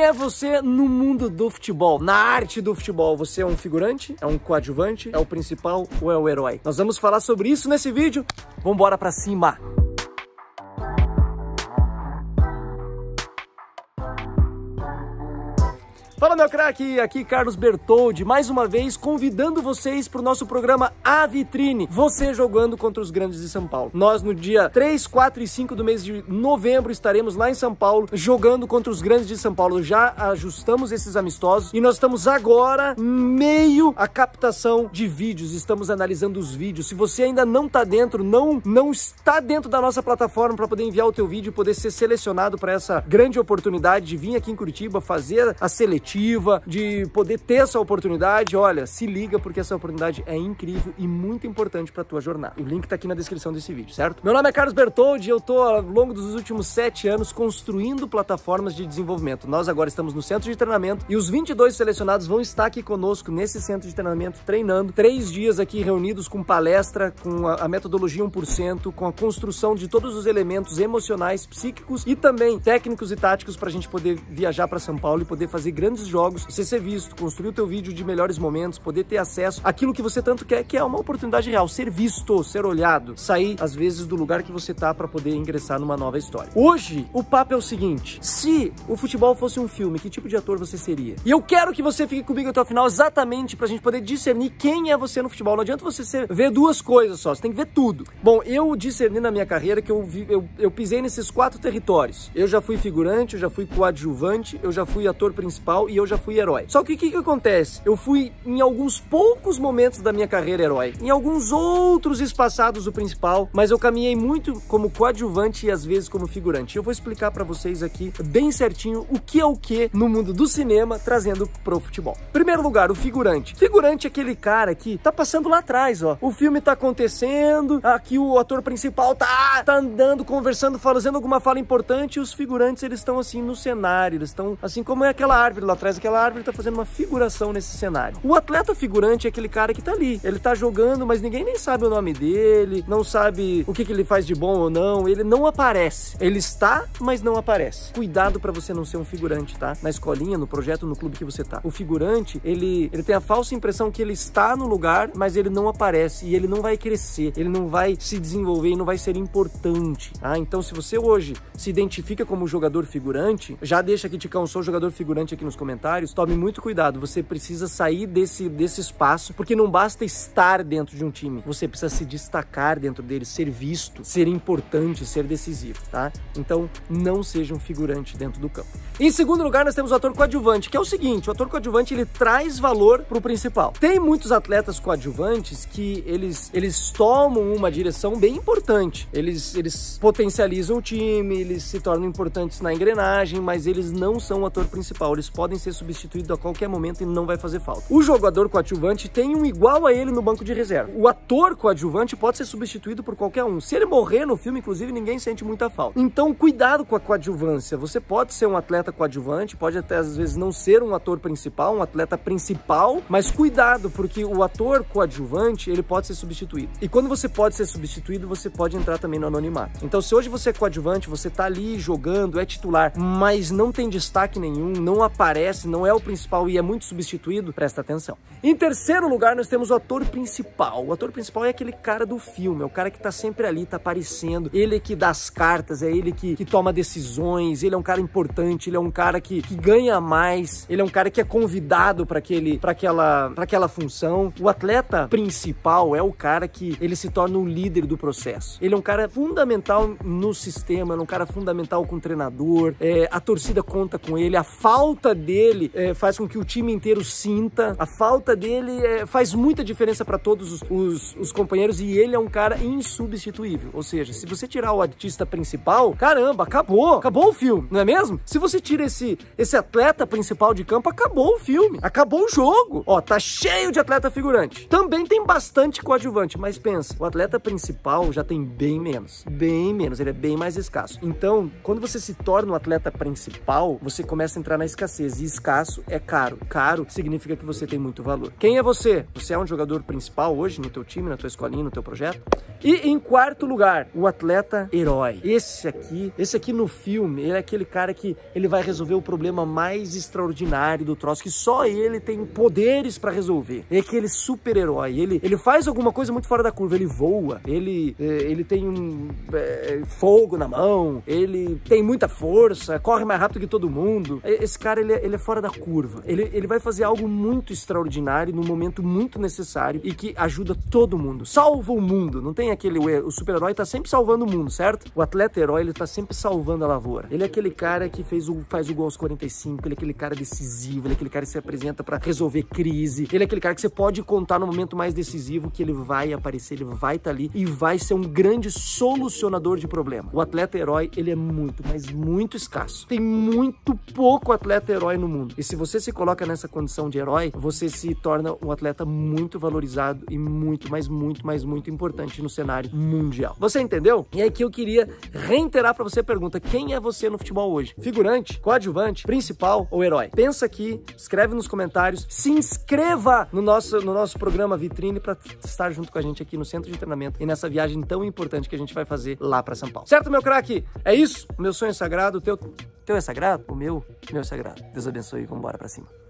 é você no mundo do futebol? Na arte do futebol, você é um figurante? É um coadjuvante? É o principal ou é o herói? Nós vamos falar sobre isso nesse vídeo. Vambora pra cima! Fala meu craque, aqui Carlos Bertoldi, mais uma vez convidando vocês para o nosso programa A Vitrine, você jogando contra os grandes de São Paulo. Nós no dia 3, 4 e 5 do mês de novembro estaremos lá em São Paulo jogando contra os grandes de São Paulo. Já ajustamos esses amistosos e nós estamos agora meio a captação de vídeos, estamos analisando os vídeos. Se você ainda não está dentro, não não está dentro da nossa plataforma para poder enviar o teu vídeo e poder ser selecionado para essa grande oportunidade de vir aqui em Curitiba fazer a seleção de poder ter essa oportunidade, olha, se liga porque essa oportunidade é incrível e muito importante para tua jornada. O link tá aqui na descrição desse vídeo, certo? Meu nome é Carlos Bertoldi e eu tô ao longo dos últimos sete anos construindo plataformas de desenvolvimento. Nós agora estamos no centro de treinamento e os 22 selecionados vão estar aqui conosco nesse centro de treinamento treinando, três dias aqui reunidos com palestra, com a, a metodologia 1%, com a construção de todos os elementos emocionais, psíquicos e também técnicos e táticos para a gente poder viajar para São Paulo e poder fazer grandes grandes jogos, você ser visto, construir o teu vídeo de melhores momentos, poder ter acesso àquilo que você tanto quer, que é uma oportunidade real, ser visto, ser olhado, sair às vezes do lugar que você tá para poder ingressar numa nova história. Hoje, o papo é o seguinte: se o futebol fosse um filme, que tipo de ator você seria? E eu quero que você fique comigo até o final exatamente pra gente poder discernir quem é você no futebol. Não adianta você ser, ver duas coisas só, você tem que ver tudo. Bom, eu discerni na minha carreira que eu, vi, eu, eu pisei nesses quatro territórios. Eu já fui figurante, eu já fui coadjuvante, eu já fui ator principal e eu já fui herói. Só que o que, que acontece? Eu fui em alguns poucos momentos da minha carreira herói, em alguns outros espaçados o principal, mas eu caminhei muito como coadjuvante e às vezes como figurante. Eu vou explicar para vocês aqui bem certinho o que é o que no mundo do cinema trazendo pro futebol. Primeiro lugar, o figurante. Figurante é aquele cara que tá passando lá atrás, ó. O filme tá acontecendo, aqui o ator principal tá, tá andando, conversando, fazendo alguma fala importante e os figurantes eles estão assim no cenário, eles estão assim como é aquela árvore lá atrás daquela árvore está fazendo uma figuração nesse cenário. O atleta figurante é aquele cara que está ali. Ele está jogando, mas ninguém nem sabe o nome dele, não sabe o que, que ele faz de bom ou não. Ele não aparece. Ele está, mas não aparece. Cuidado para você não ser um figurante, tá? Na escolinha, no projeto, no clube que você tá. O figurante, ele, ele tem a falsa impressão que ele está no lugar, mas ele não aparece e ele não vai crescer, ele não vai se desenvolver e não vai ser importante, tá? Então, se você hoje se identifica como jogador figurante, já deixa aqui, Ticão, sou jogador figurante aqui nos comentários comentários, tome muito cuidado. Você precisa sair desse, desse espaço, porque não basta estar dentro de um time. Você precisa se destacar dentro dele, ser visto, ser importante, ser decisivo, tá? Então, não seja um figurante dentro do campo. Em segundo lugar, nós temos o ator coadjuvante, que é o seguinte, o ator coadjuvante, ele traz valor pro principal. Tem muitos atletas coadjuvantes que eles, eles tomam uma direção bem importante. Eles, eles potencializam o time, eles se tornam importantes na engrenagem, mas eles não são o ator principal. Eles podem podem ser substituídos a qualquer momento e não vai fazer falta. O jogador coadjuvante tem um igual a ele no banco de reserva. O ator coadjuvante pode ser substituído por qualquer um. Se ele morrer no filme, inclusive, ninguém sente muita falta. Então, cuidado com a coadjuvância. Você pode ser um atleta coadjuvante, pode até às vezes não ser um ator principal, um atleta principal, mas cuidado, porque o ator coadjuvante, ele pode ser substituído. E quando você pode ser substituído, você pode entrar também no anonimato. Então, se hoje você é coadjuvante, você tá ali jogando, é titular, mas não tem destaque nenhum, não aparece aparece, não é o principal e é muito substituído, presta atenção. Em terceiro lugar, nós temos o ator principal. O ator principal é aquele cara do filme, é o cara que tá sempre ali, tá aparecendo, ele é que dá as cartas, é ele que, que toma decisões, ele é um cara importante, ele é um cara que, que ganha mais, ele é um cara que é convidado para aquele para aquela para aquela função. O atleta principal é o cara que ele se torna o líder do processo. Ele é um cara fundamental no sistema, é um cara fundamental com o treinador, é, a torcida conta com ele, a falta de dele é, faz com que o time inteiro sinta. A falta dele é, faz muita diferença para todos os, os, os, companheiros e ele é um cara insubstituível. Ou seja, se você tirar o artista principal, caramba, acabou. Acabou o filme, não é mesmo? Se você tira esse, esse atleta principal de campo, acabou o filme. Acabou o jogo. Ó, tá cheio de atleta figurante. Também tem bastante coadjuvante, mas pensa, o atleta principal já tem bem menos. Bem menos, ele é bem mais escasso. Então, quando você se torna o atleta principal, você começa a entrar na escassez e escasso é caro. Caro significa que você tem muito valor. Quem é você? Você é um jogador principal hoje no teu time, na tua escolinha, no teu projeto? E em quarto lugar, o atleta herói. Esse aqui, esse aqui no filme, ele é aquele cara que ele vai resolver o problema mais extraordinário do troço, que só ele tem poderes para resolver. É aquele super-herói. Ele, ele faz alguma coisa muito fora da curva, ele voa, ele, é, ele tem um é, fogo na mão, ele tem muita força, corre mais rápido que todo mundo. É, esse cara, ele, é, ele é fora da curva. Ele, ele vai fazer algo muito extraordinário, num momento muito necessário e que ajuda todo mundo. Salva o mundo. Não tem aquele. O super-herói tá sempre salvando o mundo, certo? O atleta herói, ele tá sempre salvando a lavoura. Ele é aquele cara que fez o, faz o gol aos 45, ele é aquele cara decisivo, ele é aquele cara que se apresenta para resolver crise, ele é aquele cara que você pode contar no momento mais decisivo que ele vai aparecer, ele vai estar tá ali e vai ser um grande solucionador de problema. O atleta herói, ele é muito, mas muito escasso. Tem muito pouco atleta herói herói no mundo. E se você se coloca nessa condição de herói, você se torna um atleta muito valorizado e muito, mas muito, mas muito importante no cenário mundial. Você entendeu? E aqui que eu queria reiterar para você a pergunta: quem é você no futebol hoje? Figurante, coadjuvante, principal ou herói? Pensa aqui, escreve nos comentários, se inscreva no nosso, no nosso programa Vitrine para estar junto com a gente aqui no centro de treinamento e nessa viagem tão importante que a gente vai fazer lá para São Paulo. Certo, meu craque? É isso? O meu sonho é sagrado, o teu teu é sagrado? O meu, meu é sagrado. Deus abençoe e vamos embora pra cima.